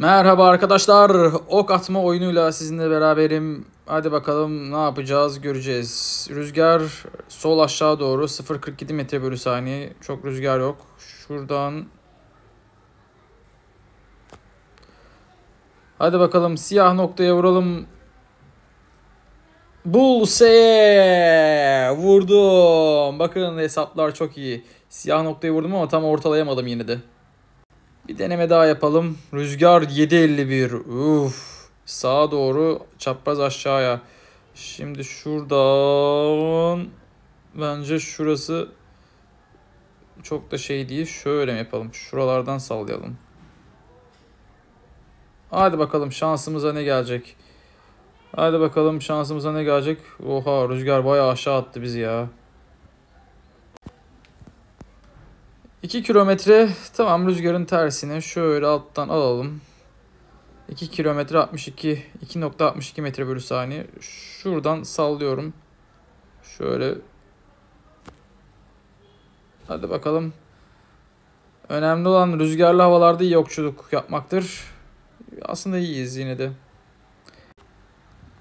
Merhaba arkadaşlar. Ok atma oyunuyla sizinle beraberim. Hadi bakalım ne yapacağız göreceğiz. Rüzgar sol aşağı doğru 0.47 metre bölü saniye. Çok rüzgar yok. Şuradan Hadi bakalım siyah noktaya vuralım. Bulseye vurdum. Bakın hesaplar çok iyi. Siyah noktaya vurdum ama tam ortalayamadım yine de. Bir deneme daha yapalım. Rüzgar 7.51. Uf. Sağa doğru çapraz aşağıya. Şimdi şuradan bence şurası çok da şey değil. Şöyle mi yapalım? Şuralardan sallayalım. Hadi bakalım şansımıza ne gelecek. Hadi bakalım şansımıza ne gelecek. Oha rüzgar bayağı aşağı attı bizi ya. 2 kilometre tamam rüzgarın tersine şöyle alttan alalım. 2 kilometre 62 2.62 metre bölü saniye. Şuradan sallıyorum. Şöyle. Hadi bakalım. Önemli olan rüzgarlı havalarda iyi okçuluk yapmaktır. Aslında iyiyiz yine de.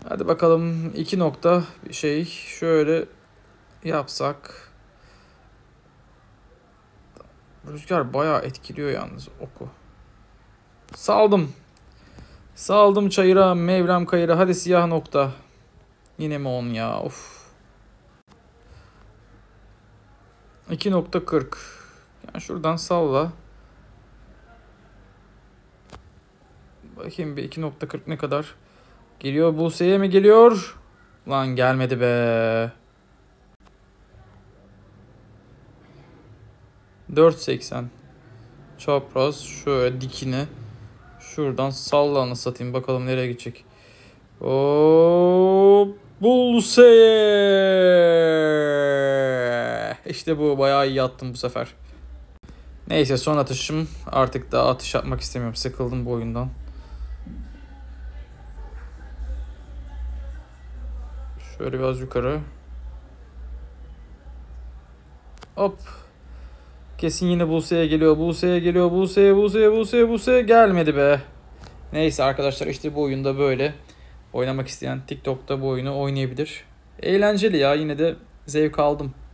Hadi bakalım 2 nokta şey şöyle yapsak Rüzgar bayağı etkiliyor yalnız oku. Saldım. Saldım çayıra mevlam kayıra hadi siyah nokta. Yine mi on ya of. 2.40 Yani şuradan salla. Bakayım bir 2.40 ne kadar. Geliyor Buse'ye mi geliyor? Lan gelmedi be. 4.80 çapraz şöyle dikine şuradan sallanı satayım bakalım nereye gidecek. O Bulse! İşte bu bayağı iyi attım bu sefer. Neyse son atışım artık daha atış yapmak istemiyorum sıkıldım bu oyundan. Şöyle biraz yukarı. Hop. Kesin yine Buse'ye geliyor. Buse'ye geliyor. Buse'ye, Buse'ye, Buse'ye, Buse'ye gelmedi be. Neyse arkadaşlar işte bu oyunda böyle. Oynamak isteyen TikTok'ta bu oyunu oynayabilir. Eğlenceli ya yine de zevk aldım.